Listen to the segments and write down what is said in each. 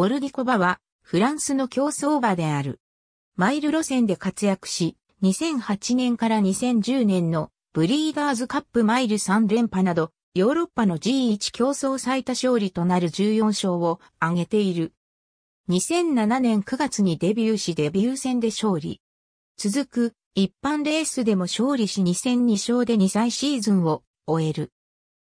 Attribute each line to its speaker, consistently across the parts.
Speaker 1: ゴルディコバは、フランスの競争馬である。マイル路線で活躍し、2008年から2010年のブリーダーズカップマイル3連覇など、ヨーロッパの G1 競争最多勝利となる14勝を挙げている。2007年9月にデビューしデビュー戦で勝利。続く一般レースでも勝利し2 0 2勝で2歳シーズンを終える。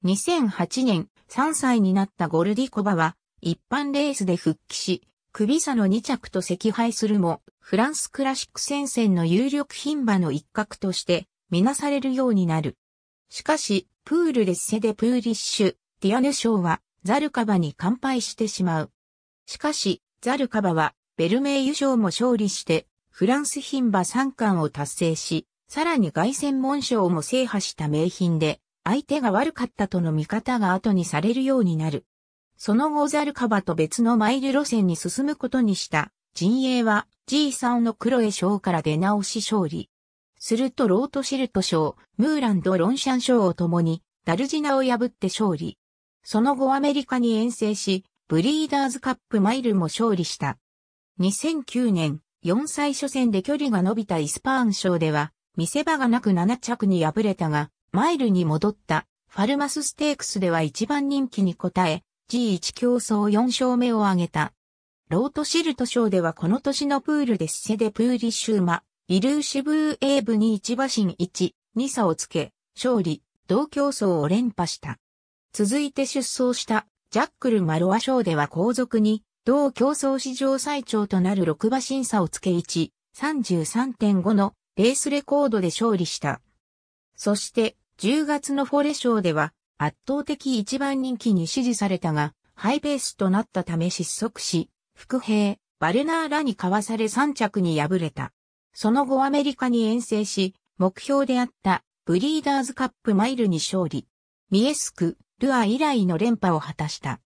Speaker 1: 2008年3歳になったゴルディコバは一般レースで復帰し、首差の2着と惜敗するも、フランスクラシック戦線の有力牝馬の一角として、みなされるようになる。しかし、プール・レッセ・デ・プーリッシュ、ディアヌ賞は、ザルカバに完敗してしまう。しかし、ザルカバは、ベルメイユ賞も勝利して、フランス牝馬3冠を達成し、さらに凱旋門賞も制覇した名品で、相手が悪かったとの見方が後にされるようになる。その後ザルカバと別のマイル路線に進むことにした、陣営は G3 のクロエ賞から出直し勝利。するとロートシルト賞、ムーランド・ロンシャン賞を共に、ダルジナを破って勝利。その後アメリカに遠征し、ブリーダーズカップマイルも勝利した。2009年、4歳初戦で距離が伸びたイスパーン賞では、見せ場がなく7着に敗れたが、マイルに戻った、ファルマスステークスでは一番人気に応え、G1 競争4勝目を挙げた。ロートシルト賞ではこの年のプールでシセデプーリシューマ、イルーシブーエーブに1馬身1、2差をつけ、勝利、同競争を連覇した。続いて出走したジャックル・マロア賞では後続に、同競争史上最長となる6馬審査をつけ1、33.5のレースレコードで勝利した。そして、10月のフォレ賞では、圧倒的一番人気に支持されたが、ハイペースとなったため失速し、副兵、バルナーらにかわされ3着に敗れた。その後アメリカに遠征し、目標であったブリーダーズカップマイルに勝利。ミエスク、ルア以来の連覇を果たした。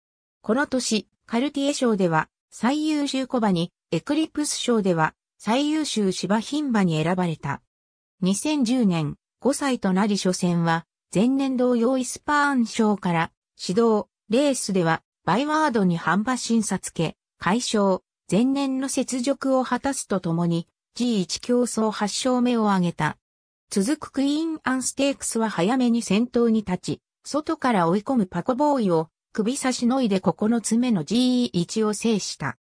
Speaker 1: この年、カルティエ賞では最優秀コバに、エクリプス賞では最優秀芝牝馬に選ばれた。2010年5歳となり初戦は前年同様イスパーン賞から、指導、レースでは、バイワードに半馬身査つけ、解消、前年の雪辱を果たすとともに、G1 競争8勝目を挙げた。続くクイーンアンステークスは早めに先頭に立ち、外から追い込むパコボーイを首差しのいで9つ目の G1 を制した。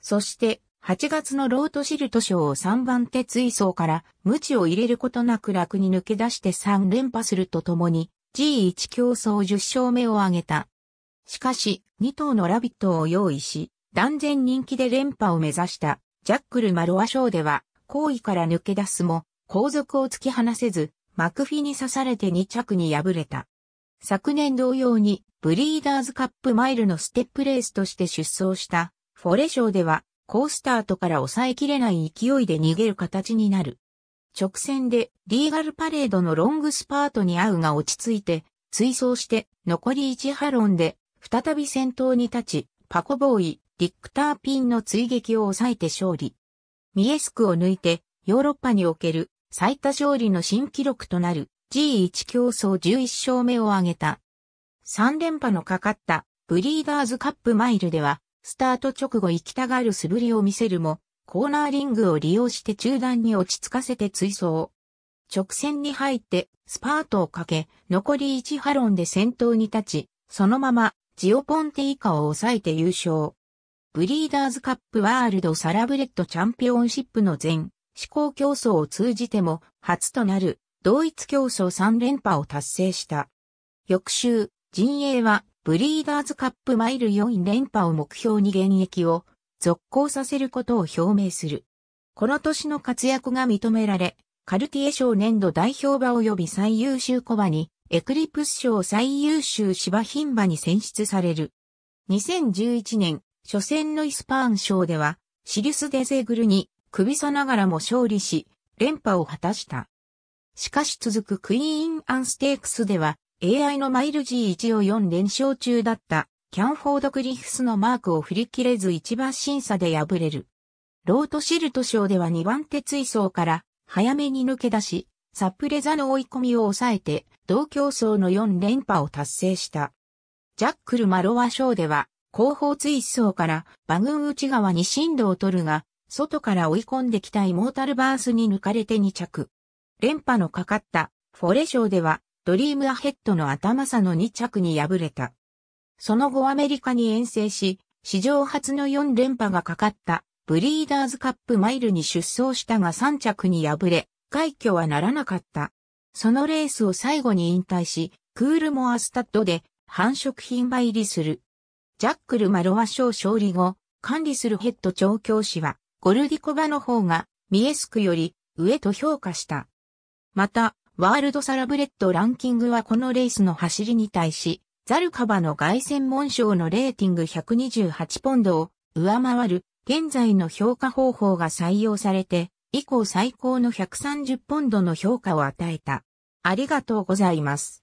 Speaker 1: そして8月のロートシルト賞を3番手追走から、無知を入れることなく楽に抜け出して3連覇するとともに、G1 競争10勝目を挙げた。しかし、2頭のラビットを用意し、断然人気で連覇を目指した、ジャックル・マロア賞では、後位から抜け出すも、後続を突き放せず、マクフィに刺されて2着に敗れた。昨年同様に、ブリーダーズカップマイルのステップレースとして出走した、フォレ賞では、ースタートから抑えきれない勢いで逃げる形になる。直線でリーガルパレードのロングスパートに合うが落ち着いて、追走して残り1ハロンで再び先頭に立ち、パコボーイ、リックターピンの追撃を抑えて勝利。ミエスクを抜いてヨーロッパにおける最多勝利の新記録となる G1 競争11勝目を挙げた。3連覇のかかったブリーダーズカップマイルではスタート直後行きたがる素振りを見せるも、コーナーリングを利用して中段に落ち着かせて追走。直線に入ってスパートをかけ、残り1ハロンで先頭に立ち、そのままジオポンテ以下を抑えて優勝。ブリーダーズカップワールドサラブレッドチャンピオンシップの全試行競争を通じても初となる同一競争3連覇を達成した。翌週、陣営はブリーダーズカップマイル4連覇を目標に現役を続行させることを表明する。この年の活躍が認められ、カルティエ賞年度代表馬及び最優秀小馬に、エクリプス賞最優秀芝品馬に選出される。2011年、初戦のイスパーン賞では、シリス・デゼグルに、首差ながらも勝利し、連覇を果たした。しかし続くクイーン・アンステークスでは、AI のマイル G1 を4連勝中だったキャンフォード・クリフスのマークを振り切れず一番審査で敗れる。ロートシルト賞では2番手追走から早めに抜け出し、サプレザの追い込みを抑えて同競争の4連覇を達成した。ジャックル・マロワ賞では後方追走から馬群内側に進路を取るが、外から追い込んできたイモータルバースに抜かれて2着。連覇のかかったフォレ賞ではドリームアヘッドの頭差の2着に敗れた。その後アメリカに遠征し、史上初の4連覇がかかったブリーダーズカップマイルに出走したが3着に敗れ、快挙はならなかった。そのレースを最後に引退し、クールモアスタッドで繁殖品売りする。ジャックル・マロワ賞勝利後、管理するヘッド調教師は、ゴルディコバの方が、ミエスクより、上と評価した。また、ワールドサラブレッドランキングはこのレースの走りに対し、ザルカバの外線門賞のレーティング128ポンドを上回る現在の評価方法が採用されて、以降最高の130ポンドの評価を与えた。ありがとうございます。